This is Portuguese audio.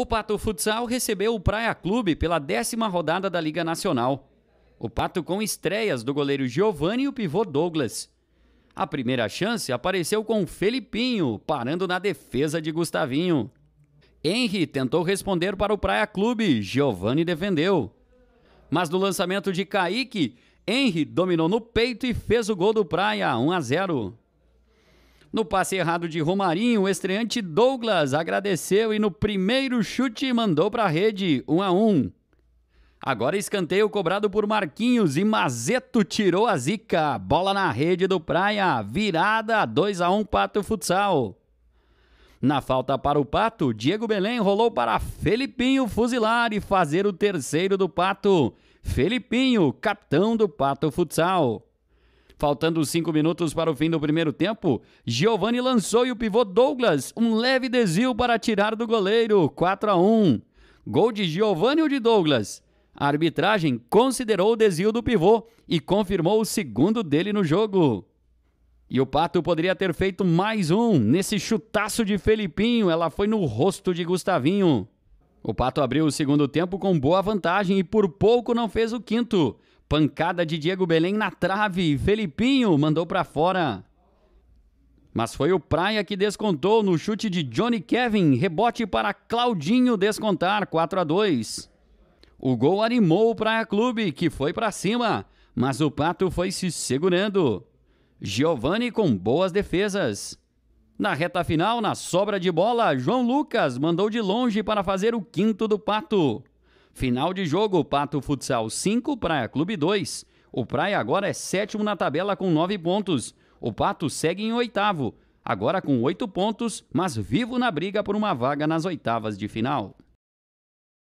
O Pato Futsal recebeu o Praia Clube pela décima rodada da Liga Nacional. O Pato com estreias do goleiro Giovanni e o pivô Douglas. A primeira chance apareceu com Felipinho, parando na defesa de Gustavinho. Henry tentou responder para o Praia Clube, Giovanni defendeu. Mas no lançamento de Kaique, Henry dominou no peito e fez o gol do Praia, 1 a 0. No passe errado de Romarinho, o estreante Douglas agradeceu e no primeiro chute mandou para a rede, 1 a 1. Agora escanteio cobrado por Marquinhos e Mazeto tirou a zica. Bola na rede do Praia, virada 2 a 1 Pato Futsal. Na falta para o Pato, Diego Belém rolou para Felipinho fuzilar e fazer o terceiro do Pato. Felipinho, capitão do Pato Futsal. Faltando cinco minutos para o fim do primeiro tempo, Giovani lançou e o pivô Douglas, um leve desvio para tirar do goleiro. 4 a 1. Gol de Giovani ou de Douglas? A arbitragem considerou o desvio do pivô e confirmou o segundo dele no jogo. E o Pato poderia ter feito mais um nesse chutaço de Felipinho, ela foi no rosto de Gustavinho. O Pato abriu o segundo tempo com boa vantagem e por pouco não fez o quinto. Pancada de Diego Belém na trave. Felipinho mandou para fora. Mas foi o Praia que descontou no chute de Johnny Kevin. Rebote para Claudinho descontar 4 a 2. O gol animou o Praia Clube, que foi para cima, mas o Pato foi se segurando. Giovani com boas defesas. Na reta final, na sobra de bola, João Lucas mandou de longe para fazer o quinto do Pato. Final de jogo, Pato Futsal 5, Praia Clube 2. O Praia agora é sétimo na tabela com nove pontos. O Pato segue em oitavo, agora com oito pontos, mas vivo na briga por uma vaga nas oitavas de final.